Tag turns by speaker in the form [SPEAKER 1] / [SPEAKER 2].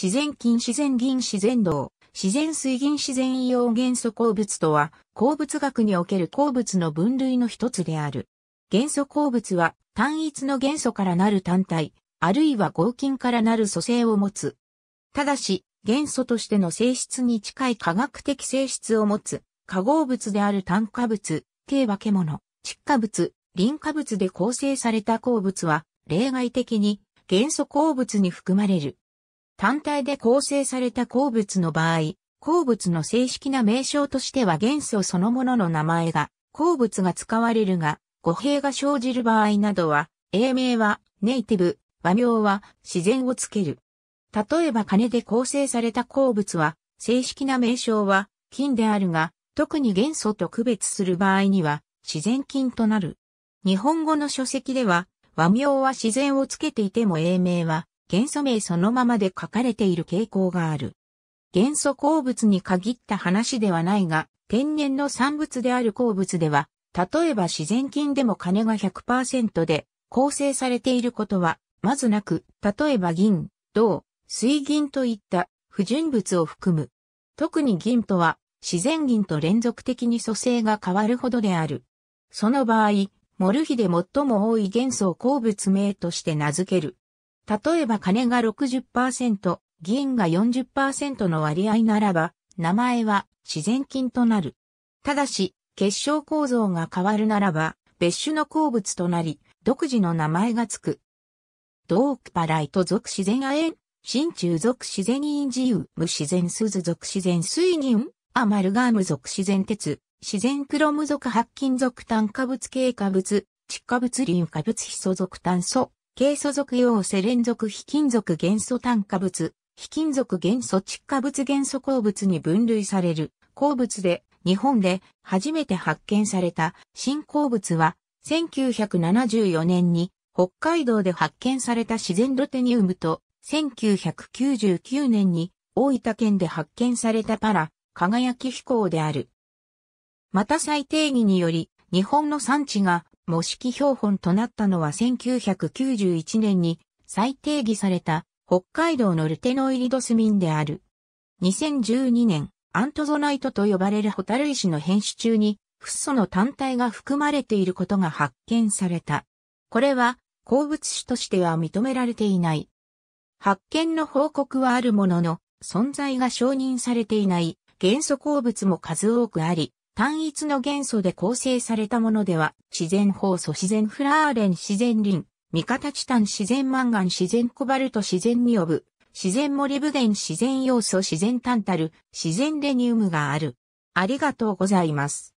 [SPEAKER 1] 自然金自然銀自然銅、自然水銀自然硫黄元素鉱物とは、鉱物学における鉱物の分類の一つである。元素鉱物は単一の元素からなる単体、あるいは合金からなる組成を持つ。ただし、元素としての性質に近い化学的性質を持つ、化合物である炭化物、軽化け物、窒化物、輪化物で構成された鉱物は、例外的に元素鉱物に含まれる。単体で構成された鉱物の場合、鉱物の正式な名称としては元素そのものの名前が、鉱物が使われるが、語弊が生じる場合などは、英名は、ネイティブ、和名は、自然をつける。例えば金で構成された鉱物は、正式な名称は、金であるが、特に元素と区別する場合には、自然金となる。日本語の書籍では、和名は自然をつけていても英名は、元素名そのままで書かれている傾向がある。元素鉱物に限った話ではないが、天然の産物である鉱物では、例えば自然菌でも金が100%で構成されていることは、まずなく、例えば銀、銅、水銀といった不純物を含む。特に銀とは、自然銀と連続的に組成が変わるほどである。その場合、モルヒで最も多い元素を鉱物名として名付ける。例えば金が60%、銀が40%の割合ならば、名前は自然金となる。ただし、結晶構造が変わるならば、別種の鉱物となり、独自の名前がつく。ドークパライト属自然亜鉛、真鍮属自然イン自由、無自然鈴属自然水銀、アマルガーム属自然鉄、自然クロム属白金属炭化物系化物、窒化物ン化物ヒ素属炭素、軽素属溶性連続非金属元素炭化物、非金属元素窒化物元素鉱物に分類される鉱物で日本で初めて発見された新鉱物は1974年に北海道で発見された自然ロテニウムと1999年に大分県で発見されたパラ、輝き飛行である。また最定義により日本の産地が模式標本となったのは1991年に再定義された北海道のルテノイリドスミンである。2012年、アントゾナイトと呼ばれるホタル石の変種中に、フッ素の単体が含まれていることが発見された。これは、鉱物種としては認められていない。発見の報告はあるものの、存在が承認されていない元素鉱物も数多くあり、単一の元素で構成されたものでは、自然放素、自然フラーレン、自然リン、味方チタン、自然マンガン、自然コバルト、自然ニオブ、自然モリブデン、自然要素、自然タンタル、自然レニウムがある。ありがとうございます。